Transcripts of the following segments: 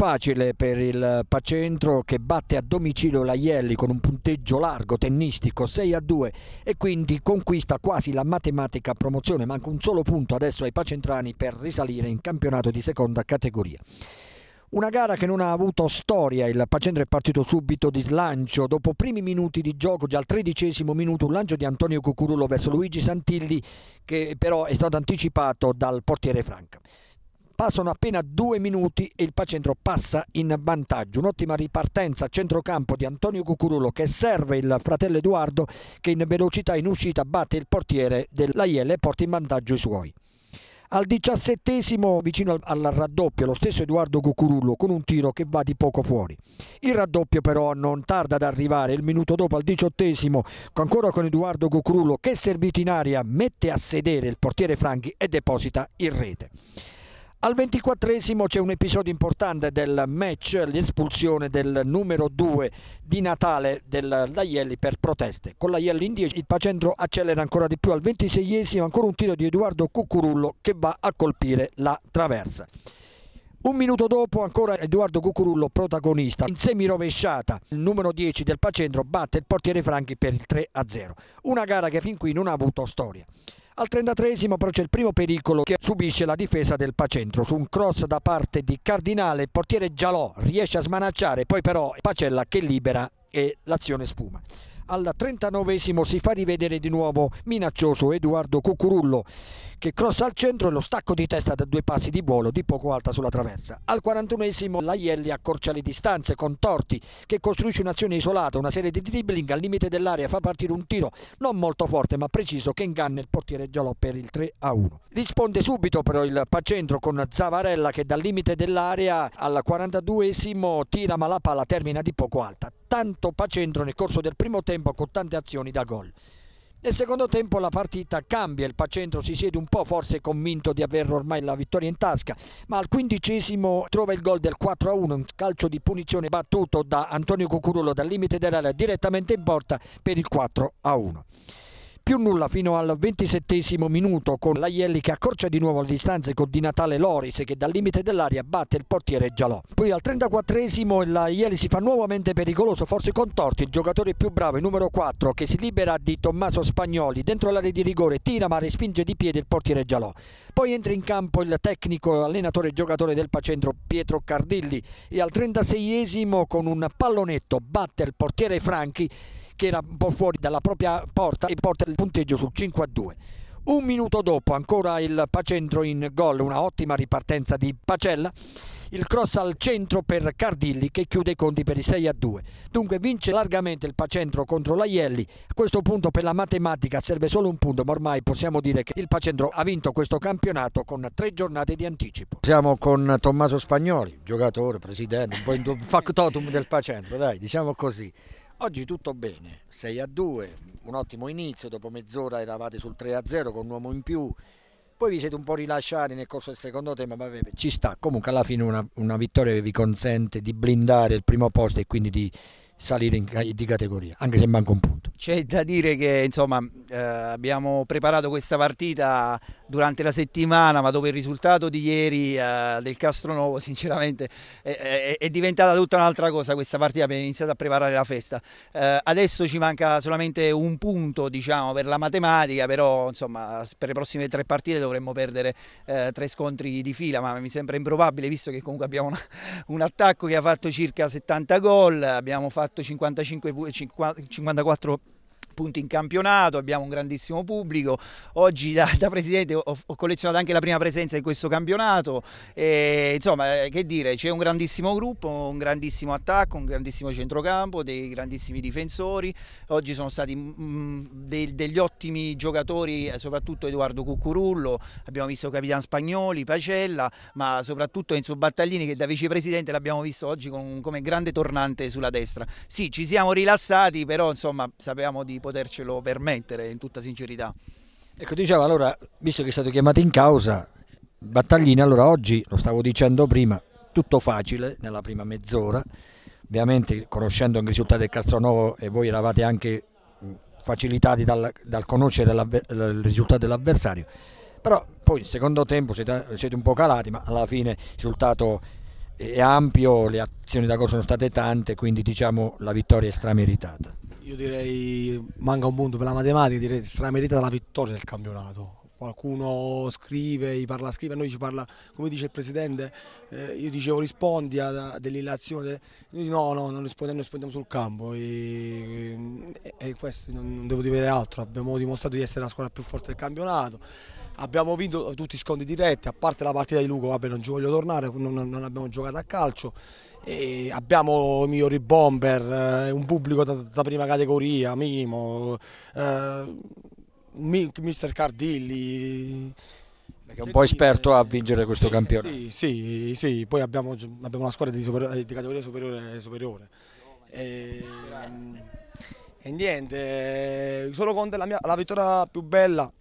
facile per il Pacentro che batte a domicilio la Ielli con un punteggio largo tennistico 6 a 2 e quindi conquista quasi la matematica promozione. Manca un solo punto adesso ai pacentrani per risalire in campionato di seconda categoria. Una gara che non ha avuto storia, il Pacentro è partito subito di slancio, dopo primi minuti di gioco, già al tredicesimo minuto, un lancio di Antonio Cucurullo verso Luigi Santilli che però è stato anticipato dal portiere Franca. Passano appena due minuti e il Pacentro passa in vantaggio. Un'ottima ripartenza a centrocampo di Antonio Cucurulo che serve il fratello Edoardo che in velocità in uscita batte il portiere dell'Aiele e porta in vantaggio i suoi. Al diciassettesimo, vicino al raddoppio, lo stesso Edoardo Cucurullo con un tiro che va di poco fuori. Il raddoppio però non tarda ad arrivare, il minuto dopo al diciottesimo, ancora con Edoardo Cucurullo che servito in aria mette a sedere il portiere Franchi e deposita in rete. Al ventiquattresimo c'è un episodio importante del match, l'espulsione del numero 2 di Natale del Laielli per proteste. Con Laielli in 10 il Pacentro accelera ancora di più al ventiseiesimo, ancora un tiro di Edoardo Cucurullo che va a colpire la traversa. Un minuto dopo ancora Edoardo Cucurullo protagonista, in semirovesciata il numero 10 del Pacentro batte il portiere Franchi per il 3-0, una gara che fin qui non ha avuto storia. Al 33 però c'è il primo pericolo che subisce la difesa del Pacentro. Su un cross da parte di Cardinale, il portiere Gialò riesce a smanacciare, poi però Pacella che libera e l'azione sfuma al 39 si fa rivedere di nuovo minaccioso Edoardo Cucurullo che cross al centro e lo stacco di testa da due passi di volo di poco alta sulla traversa. Al 41esimo Laielli accorcia le distanze con Torti che costruisce un'azione isolata, una serie di dribbling al limite dell'area fa partire un tiro non molto forte ma preciso che inganna il portiere Gialò per il 3 a 1. Risponde subito però il Pacentro con Zavarella che dal limite dell'area al 42esimo tira ma la palla termina di poco alta. Tanto Pacentro nel corso del primo tempo con tante azioni da gol. Nel secondo tempo la partita cambia, il Pacentro si siede un po', forse convinto di aver ormai la vittoria in tasca, ma al quindicesimo trova il gol del 4-1, un calcio di punizione battuto da Antonio Cucurullo dal limite dell'area direttamente in porta per il 4-1 più nulla fino al 27 minuto con l'Aielli che accorcia di nuovo le distanze con Di Natale Loris che dal limite dell'aria batte il portiere Gialò. Poi al 34esimo l'Aielli si fa nuovamente pericoloso, forse contorti, il giocatore più bravo, il numero 4 che si libera di Tommaso Spagnoli dentro l'area di rigore, tira ma respinge di piede il portiere Gialò. Poi entra in campo il tecnico, allenatore e giocatore del Pacentro Pietro Cardilli e al 36esimo con un pallonetto batte il portiere Franchi che era un po' fuori dalla propria porta e porta il punteggio sul 5 a 2. Un minuto dopo ancora il Pacentro in gol, una ottima ripartenza di Pacella, il cross al centro per Cardilli che chiude i conti per i 6 a 2. Dunque vince largamente il Pacentro contro l'Aielli, a questo punto per la matematica serve solo un punto ma ormai possiamo dire che il Pacentro ha vinto questo campionato con tre giornate di anticipo. Siamo con Tommaso Spagnoli, giocatore, presidente, un po' in factotum del Pacentro, dai diciamo così. Oggi tutto bene, 6 a 2, un ottimo inizio, dopo mezz'ora eravate sul 3 a 0 con un uomo in più, poi vi siete un po' rilasciati nel corso del secondo tempo, ma ci sta, comunque alla fine una, una vittoria che vi consente di blindare il primo posto e quindi di salire in, di categoria, anche se manca un punto. C'è da dire che insomma, eh, abbiamo preparato questa partita durante la settimana, ma dopo il risultato di ieri eh, del Castronovo sinceramente è, è, è, diventata tutta un'altra cosa questa partita, abbiamo iniziato a preparare la festa. Eh, adesso ci manca solamente un punto diciamo, per la matematica, però insomma, per le prossime tre partite dovremmo perdere eh, tre scontri di fila, ma mi sembra improbabile visto che comunque abbiamo una, un attacco che ha fatto circa 70 gol, abbiamo fatto 55, 50, 54 punti in campionato, abbiamo un grandissimo pubblico, oggi da, da presidente ho, ho, collezionato anche la prima presenza in questo campionato, e, insomma eh, che dire, c'è un grandissimo gruppo, un grandissimo attacco, un grandissimo centrocampo, dei grandissimi difensori, oggi sono stati mh, mm, mm, dei, degli ottimi giocatori, eh, soprattutto Edoardo Cuccurullo, abbiamo visto Capitan Spagnoli, Pacella, ma soprattutto Enzo Battaglini che da vicepresidente l'abbiamo visto oggi con, come grande tornante sulla destra. Sì, ci siamo rilassati, però insomma sapevamo di poter potercelo permettere in tutta sincerità. Ecco, diceva allora, visto che è stato chiamato in causa, Battaglini, allora oggi, lo stavo dicendo prima, tutto facile nella prima mezz'ora, ovviamente conoscendo anche il risultato del Castronovo e voi eravate anche facilitati dal, dal conoscere il risultato dell'avversario, però poi il secondo tempo siete, siete, un po' calati, ma alla fine il risultato è ampio, le azioni da gol sono state tante, quindi diciamo la vittoria è strameritata. Io direi manca un punto per la matematica, direi stramerita la vittoria del campionato. Qualcuno scrive, parla, scrive, a noi ci parla, come dice il Presidente, eh, io dicevo rispondi a, a delle illazioni, no, no, non rispondiamo, rispondiamo sul campo e, e, e questo non, non devo dire altro, abbiamo dimostrato di essere la squadra più forte del campionato abbiamo vinto tutti i scontri diretti, a parte la partita di Lugo, vabbè non ci voglio tornare, non, non abbiamo giocato a calcio, abbiamo i migliori bomber, eh, un pubblico da, da prima categoria, minimo, eh, mister Cardilli... Perché è un po' esperto a vincere questo sì, campionato. Sì, sì, sì, poi abbiamo, abbiamo una squadra di, super, di categoria superiore. superiore. E, e niente, sono con la, mia, la vittoria più bella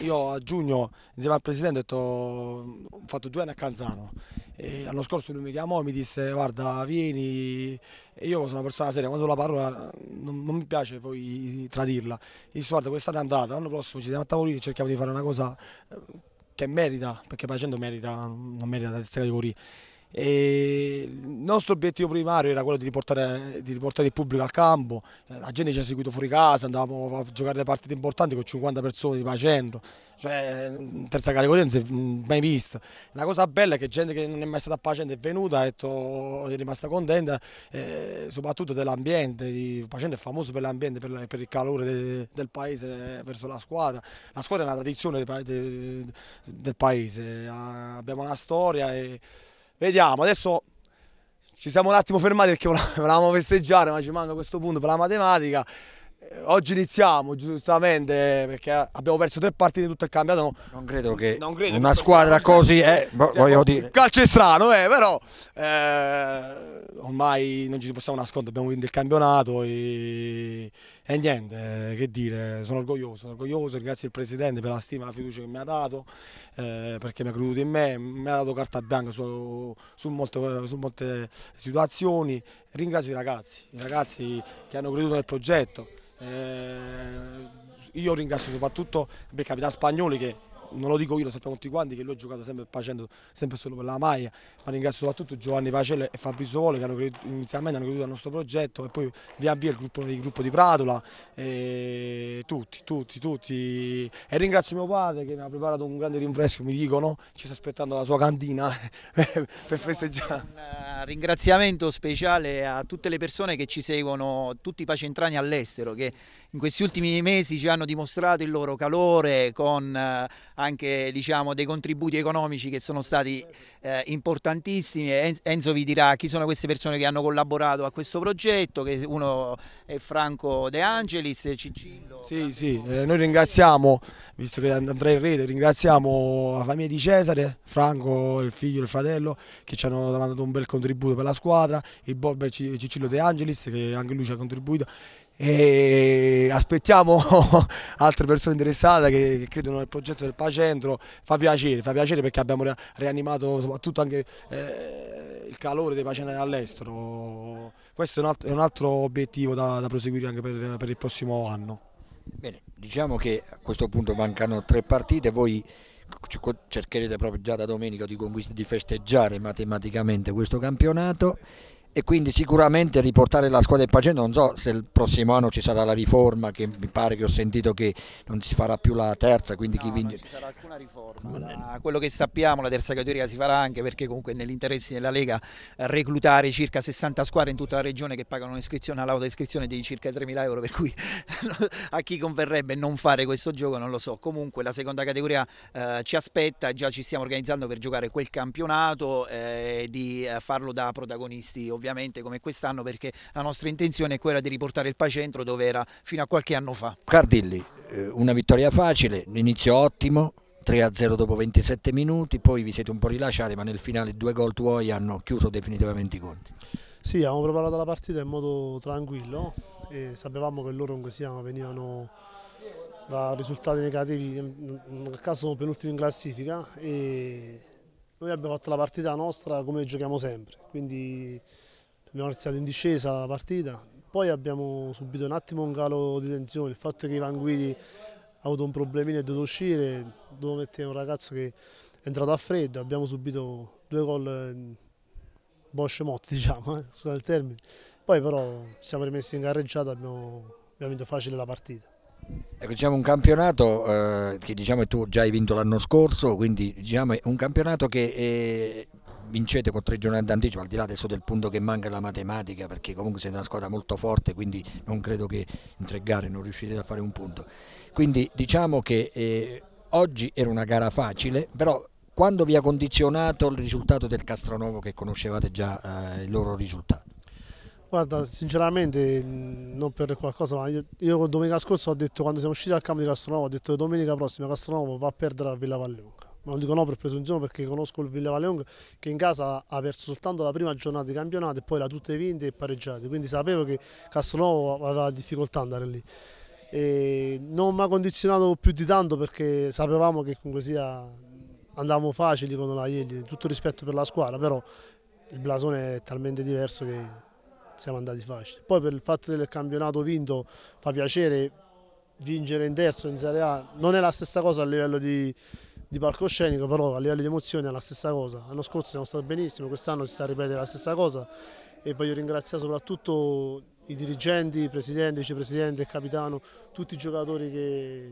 io a giugno, insieme al presidente, ho, detto, ho fatto due anni a Canzano. l'anno scorso lui mi chiamò e mi disse guarda vieni, e io sono una persona seria, quando la parola non, non mi piace poi tradirla. Gli disse guarda quest'anno è andata, l'anno prossimo ci siamo a tavolino e cerchiamo di fare una cosa eh, che merita, perché facendo merita, non merita la terza categoria. E il nostro obiettivo primario era quello di riportare, di riportare, il pubblico al campo, eh, la gente ci ha seguito fuori casa, andavamo a giocare le partite importanti con 50 persone di Pacento, cioè in terza categoria non si è mm, mai vista. La cosa bella è che gente che non è mai stata a Pacento è venuta, detto, oh, è rimasta contenta, eh, soprattutto dell'ambiente, Pacento è famoso per l'ambiente, per, per, il calore de, del paese verso la squadra, la squadra è una tradizione del, del paese, eh, abbiamo una storia e Vediamo, adesso ci siamo un attimo fermati perché volevamo festeggiare, ma ci manca questo punto per la matematica. Eh, oggi iniziamo giustamente perché abbiamo perso tre partite in tutto il campionato. Non credo che non credo una squadra così è. Eh, voglio dire. Calcio è strano, eh, però eh, ormai non ci possiamo nascondere. Abbiamo vinto il campionato. E e niente, eh, che dire, sono orgoglioso, sono orgoglioso, ringrazio il Presidente per la stima e la fiducia che mi ha dato, eh, perché mi ha creduto in me, mi ha dato carta bianca su, su, molte, su molte situazioni. Ringrazio i ragazzi, i ragazzi che hanno creduto nel progetto. Eh, io ringrazio soprattutto il capitano Spagnoli che non lo dico io, lo sappiamo tutti quanti che lui ha giocato sempre facendo sempre solo per la maglia, ma ringrazio soprattutto Giovanni Pacello e Fabrizio Vole che hanno creduto, inizialmente hanno creduto al nostro progetto e poi via via il gruppo, il gruppo di Pratola, tutti, tutti, tutti. E ringrazio mio padre che mi ha preparato un grande rinfresco, mi dicono, ci sta aspettando la sua cantina per festeggiare. Un eh, ringraziamento speciale a tutte le persone che ci seguono, tutti i pacentrani all'estero che in questi ultimi mesi ci hanno dimostrato il loro calore con... Eh, anche diciamo, dei contributi economici che sono stati eh, importantissimi. Enzo vi dirà chi sono queste persone che hanno collaborato a questo progetto, che uno è Franco De Angelis, Cicillo. Sì, sì, eh, noi ringraziamo, visto che andrà in rete, ringraziamo la famiglia di Cesare, Franco, il figlio, e il fratello, che ci hanno mandato un bel contributo per la squadra, il Bob Cicillo De Angelis, che anche lui ci ha contribuito e aspettiamo altre persone interessate che, che, credono nel progetto del Pacentro, fa piacere, fa piacere perché abbiamo rianimato soprattutto anche eh, il calore dei pacenari all'estero, questo è un, altro, è un altro obiettivo da, da, proseguire anche per, per il prossimo anno. Bene, diciamo che a questo punto mancano tre partite, voi cercherete proprio già da domenica di, di festeggiare matematicamente questo campionato e quindi sicuramente riportare la squadra in pace non so se il prossimo anno ci sarà la riforma che mi pare che ho sentito che non si farà più la terza quindi no, chi vince non ci sarà alcuna riforma la, quello che sappiamo la terza categoria si farà anche perché comunque nell'interesse della Lega eh, reclutare circa 60 squadre in tutta la regione che pagano un'iscrizione all'autoiscrizione di circa 3.000 euro per cui a chi converrebbe non fare questo gioco non lo so comunque la seconda categoria eh, ci aspetta già ci stiamo organizzando per giocare quel campionato e eh, di eh, farlo da protagonisti ovviamente ovviamente come quest'anno perché la nostra intenzione è quella di riportare il Pacentro dove era fino a qualche anno fa. Cardilli, eh, una vittoria facile, l'inizio ottimo, 3-0 dopo 27 minuti, poi vi siete un po' rilasciati ma nel finale due gol tuoi hanno chiuso definitivamente i conti. Sì, abbiamo preparato la partita in modo tranquillo e sapevamo che loro comunque siamo, venivano da risultati negativi, nel caso sono penultimi in classifica e noi abbiamo fatto la partita nostra come giochiamo sempre, quindi abbiamo iniziato in discesa la partita, poi abbiamo subito un attimo un calo di tensione, il fatto che Ivan Guidi ha avuto un problemino e è dovuto uscire, dovevo mettere un ragazzo che è entrato a freddo, abbiamo subito due gol ehm, Bosch Motti, diciamo, eh, scusa il termine. Poi però siamo rimessi in carreggiata, abbiamo, abbiamo vinto facile la partita. Ecco, diciamo un campionato eh, che diciamo, tu già hai vinto l'anno scorso, quindi diciamo, è un campionato che eh, vincete con tre giornate d'anticipo, al di là adesso del punto che manca la matematica, perché comunque siete una squadra molto forte, quindi non credo che in tre gare non riuscirete a fare un punto. Quindi diciamo che eh, oggi era una gara facile, però quando vi ha condizionato il risultato del Castronovo che conoscevate già eh, il loro risultato? Guarda, sinceramente mm, non per qualcosa, ma io, io domenica scorsa ho detto quando siamo usciti dal campo di Castronovo, ho detto domenica prossima Castronovo va a perdere a Villa Vallelunga ma lo dico no per presunzione perché conosco il Villa Valeong che in casa ha perso soltanto la prima giornata di campionato e poi la tutte vinte e pareggiate, quindi sapevo che Castelnuovo aveva difficoltà ad andare lì. E non mi ha condizionato più di tanto perché sapevamo che comunque sia andavamo facili con la Iegli, tutto rispetto per la squadra, però il blasone è talmente diverso che siamo andati facili. Poi per il fatto del campionato vinto fa piacere vincere in terzo in Serie A, non è la stessa cosa a livello di, di palcoscenico, però a livello di emozioni è la stessa cosa. L'anno scorso siamo stati benissimo, quest'anno si sta a ripetere la stessa cosa e voglio ringraziare soprattutto i dirigenti, presidente, vicepresidente, il capitano, tutti i giocatori che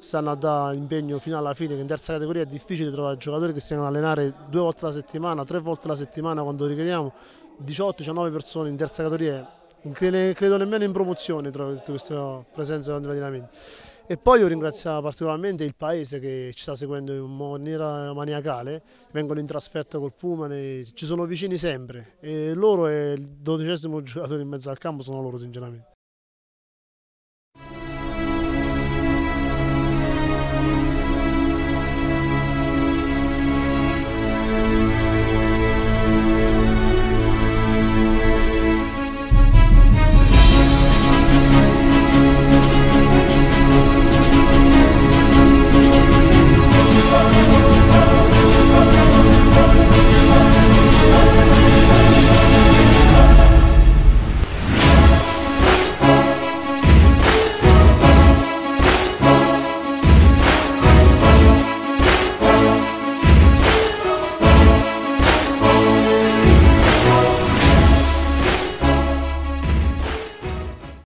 stanno a dare impegno fino alla fine, che in terza categoria è difficile trovare giocatori che stiano ad allenare due volte alla settimana, tre volte alla settimana quando richiediamo, 18-19 persone in terza categoria, credo nemmeno in promozione tra questa presenza di l'allenamento. E poi io ringrazio particolarmente il paese che ci sta seguendo in maniera maniacale, vengono in trasferta col Pumane, ci sono vicini sempre e loro è il dodicesimo giocatore in mezzo al campo sono loro sinceramente.